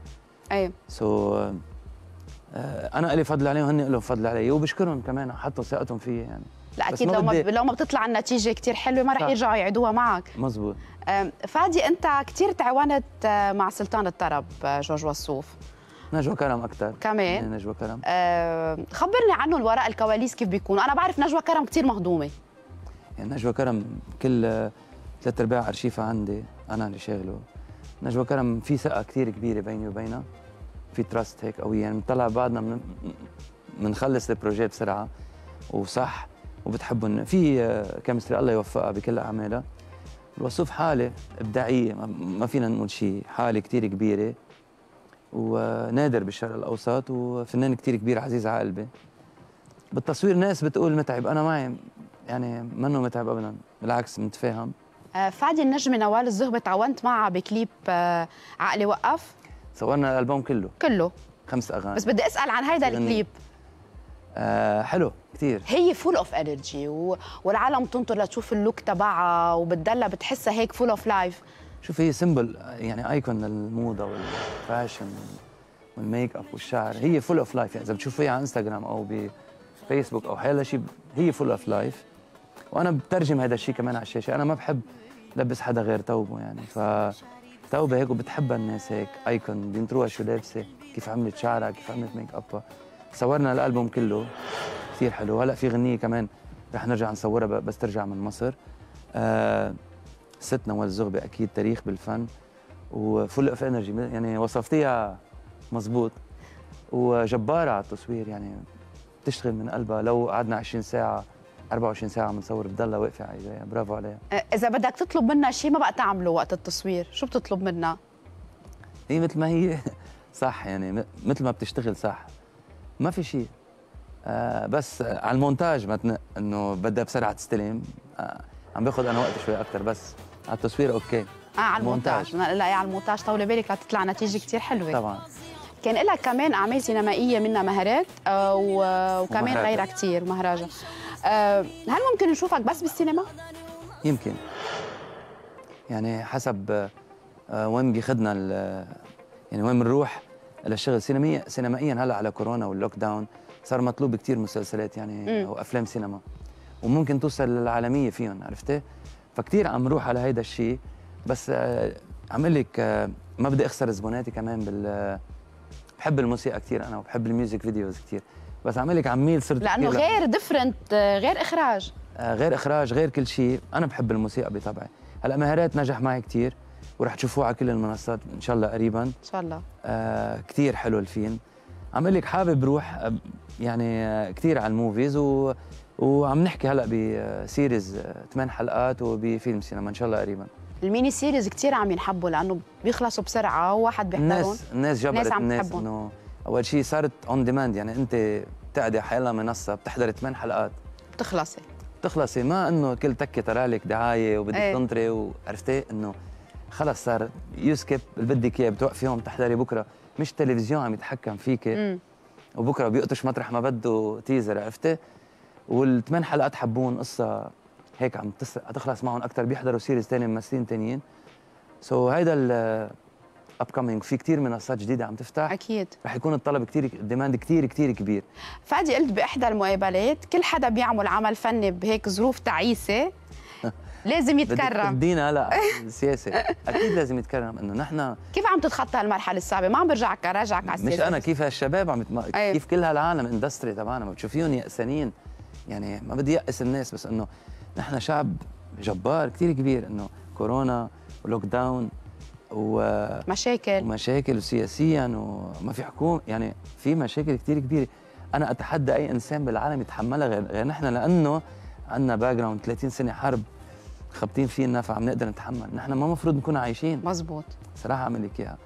اي أيوة. سو so, آه، انا لي فضل عليهم وهن لهم فضل علي وبشكرهم كمان حطوا ثقتهم فيي يعني لا اكيد لو ما لو ما بتطلع النتيجه كثير حلوه ما رح يرجعوا يعيدوها معك مزبوط فادي انت كثير تعاونت آه، مع سلطان الطرب جورج وصوف نجوى كرم اكثر كمان إيه، نجوى كرم أه خبرني عنهم وراء الكواليس كيف بيكونوا انا بعرف نجوى كرم كثير مهضومه يعني نجوى كرم كل ثلاث ارباع ارشيفها عندي انا اللي شاغله نجوى كرم في ثقه كثير كبيره بيني وبينها في تراست هيك قويه يعني بنطلع بعضنا بنخلص البروجي بسرعه وصح وبتحبهم في كيمستري آه، الله يوفقها بكل اعمالها الوصوف حاله ابداعيه ما فينا نقول شيء حاله كثير كبيره ونادر بالشرق الاوسط وفنان كثير كبير عزيز على قلبي بالتصوير ناس بتقول متعب انا معي يعني منه متعب ابدا بالعكس متفاهم آه، فادي النجم نوال الزهبة تعاونت معها بكليب آه، عقلي وقف صورنا الالبوم كله كله خمس اغاني بس بدي اسال عن هيدا الكليب آه حلو كثير هي فول اوف انرجي والعالم تنطر لتشوف اللوك تبعها وبتضلها بتحسها هيك فول اوف لايف شوف هي سيمبل يعني ايكون للموضه والفاشن والميك اب والشعر هي فول اوف لايف يعني اذا بتشوفيها على انستغرام او بفيسبوك او حيلا شيء هي فول اوف لايف وانا بترجم هذا الشيء كمان على الشاشه انا ما بحب لبس حدا غير توبه يعني ف توبه هيك وبتحبها الناس هيك ايكون بينطروها شو لابسه كيف عملت شعرها كيف عملت ميك ابها صورنا الالبوم كله كثير حلو هلا في غنيه كمان رح نرجع نصورها بس ترجع من مصر آه ست نوال زغبي اكيد تاريخ بالفن وفل اوف انرجي يعني وصفتيها مزبوط وجباره على التصوير يعني بتشتغل من قلبها لو قعدنا 20 ساعه 24 ساعه عم نصور بتضلها واقفه على ايديها برافو عليها آه، اذا بدك تطلب منها شيء ما بقى تعمله وقت التصوير شو بتطلب منها هي إيه، مثل ما هي صح يعني مثل ما بتشتغل صح ما في شيء آه بس على المونتاج ما تنق انه بدها بسرعه تستلم آه عم باخذ انا وقت شوي اكثر بس على التصوير اوكي اه على المونتاج لا على المونتاج طول بالك لتطلع نتيجه كثير حلوه طبعا كان لها كمان اعمال سينمائيه منها مهارات آه، وكمان غيرها كثير مهرجة آه، هل ممكن نشوفك بس بالسينما يمكن يعني حسب آه، وين بياخذنا يعني وين بنروح للشغل سينمائيا سينمائيا هلا على كورونا واللوك داون صار مطلوب كثير مسلسلات يعني م. او افلام سينما وممكن توصل للعالميه فيهم عرفتي فكتير عم روح على هيدا الشيء بس آه، عم اقول لك آه، ما بدي اخسر زبوناتي كمان بال آه، بحب الموسيقى كثير انا وبحب الميوزك فيديوز كثير بس عم لك عميل صرت لانه غير ديفرنت غير اخراج غير اخراج غير كل شيء انا بحب الموسيقى بطبعي هلا مهارات نجح معي كثير ورح تشوفوه على كل المنصات ان شاء الله قريبا ان شاء الله آه كثير حلو الفيلم عم لك حابب روح يعني كثير على الموفيز و وعم نحكي هلا بسيريز ثمان آه، حلقات وبفيلم سينما ان شاء الله قريبا الميني سيريز كثير عم ينحبوا لانه بيخلصوا بسرعه وواحد بيحضرهم الناس الناس جبرت الناس, الناس انه اول شيء صارت اون ديماند يعني انت بتقعدي حيلا منصه بتحضري ثمان حلقات بتخلصي بتخلصي ما انه كل تكه ترالك دعايه وبدك ايه. تنطري وعرفتي انه خلص صار يو سكيب اللي بدك اياه بتوقفي يوم بتحضري بكره مش تلفزيون عم يتحكم فيك وبكره بيقطش مطرح ما بده تيزر عرفتي والثمان حلقات حبون قصه هيك عم تخلص معهم اكثر بيحضروا سيريز ثانيه ممثلين ثانيين سو so, هيدا اب كومينج في كثير منصات جديده عم تفتح اكيد رح يكون الطلب كثير الديماند كثير كثير كبير فادي قلت باحدى المقابلات كل حدا بيعمل عمل فني بهيك ظروف تعيسه لازم يتكرم بدينا لا السياسه اكيد لازم يتكرم انه نحن كيف عم تتخطى هالمرحله الصعبه ما عم برجع كراجعك على السياسه مش انا كيف هالشباب عم يتم... إيه. كيف كل هالعالم اندستري تبعنا ما بتشوفيهم يأسانين يعني ما بدي يأس الناس بس انه نحن شعب جبار كثير كبير انه كورونا ولوك داون و مشاكل ومشاكل سياسيا وما في حكومه يعني في مشاكل كثير كبيره انا اتحدى اي انسان بالعالم يتحملها غير غير نحن لانه عندنا باك جراوند 30 سنه حرب خابطين فينا فعم نقدر نتحمل نحن ما مفروض نكون عايشين مزبوط صراحه عمل لك اياها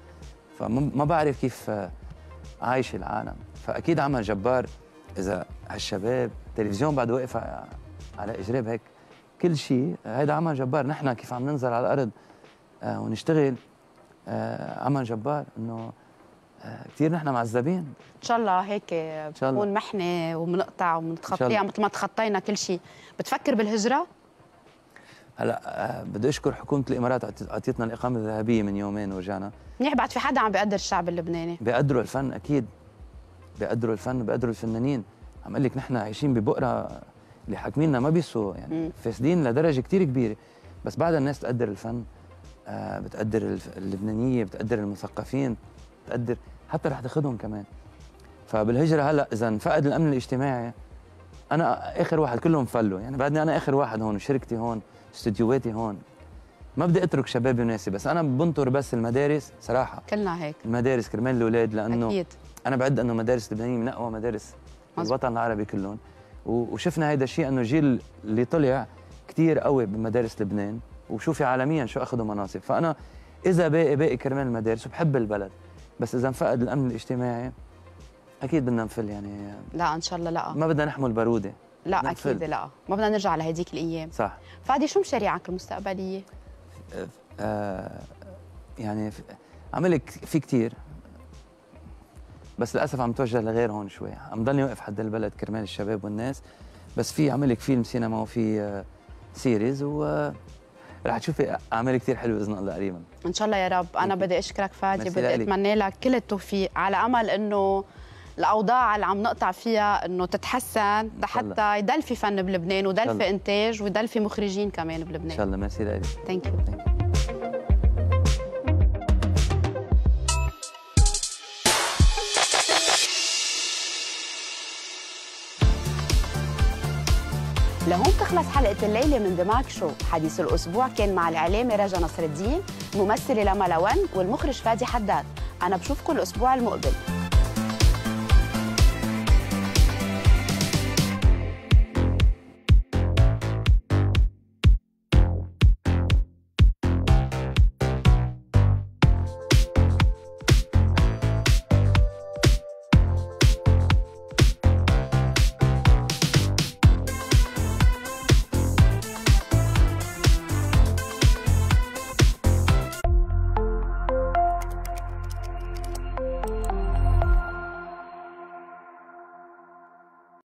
فما بعرف كيف عايش العالم فاكيد عمل جبار اذا هالشباب التلفزيون بعد واقف على اجراب هيك كل شيء هيدا عمل جبار نحن كيف عم ننزل على الارض آه ونشتغل آه عمل جبار انه آه، كثير نحن معذبين ان شاء الله هيك بنكون محنه وبنقطع وبنتخطيها مثل ما تخطينا كل شيء بتفكر بالهجره؟ هلا آه، بدي اشكر حكومه الامارات اعطيتنا الاقامه الذهبيه من يومين ورجعنا منيح بعد في حدا عم بيقدر الشعب اللبناني بيقدروا الفن اكيد بيقدروا الفن بيقدروا الفنانين عم قلك لك نحن عايشين ببؤره اللي حاكميننا ما بيسوا يعني فاسدين لدرجه كثير كبيره بس بعدها الناس تقدر الفن آه بتقدر اللبنانيه بتقدر المثقفين بتقدر حتى رح تاخذهم كمان فبالهجره هلا اذا انفقد الامن الاجتماعي انا اخر واحد كلهم فلوا يعني بعدني انا اخر واحد هون وشركتي هون استديوهاتي هون ما بدي اترك شبابي وناسي بس انا بنطر بس المدارس صراحه كلنا هيك المدارس كرمال الاولاد لانه اكيد انا بعد انه مدارس لبنانيه من اقوى مدارس الوطن العربي كلهم وشفنا هيدا الشيء انه جيل اللي طلع كثير قوي بمدارس لبنان وشوفي عالميا شو اخذوا مناصب فانا اذا باقي باقي كرمال المدارس وبحب البلد بس اذا انفقد الامن الاجتماعي اكيد بدنا نفل يعني لا ان شاء الله لا ما بدنا نحمل باروده لا اكيد لا ما بدنا نرجع لهديك الايام صح فادي شو مشاريعك المستقبليه؟ آه يعني عملك في كثير بس للاسف عم توجه لغير هون شوي عم ضلني واقف حد البلد كرمال الشباب والناس بس في لك فيلم سينما وفي سيريز آه، و آه، رح تشوفي اعمال كثير حلوه باذن الله قريبا ان شاء الله يا رب انا بدي اشكرك فادي بدي اتمنى لك كل التوفيق على امل انه الاوضاع اللي عم نقطع فيها انه تتحسن لحتى يضل في فن بلبنان ويضل في انتاج ويضل في مخرجين كمان بلبنان ان شاء الله ميرسي لك ثانك يو لهون تخلص حلقة الليلة من دماغ شو حديث الأسبوع كان مع الإعلامي رجا نصر الدين ممثلة لما لون والمخرج فادي حداد أنا بشوفكم الأسبوع المقبل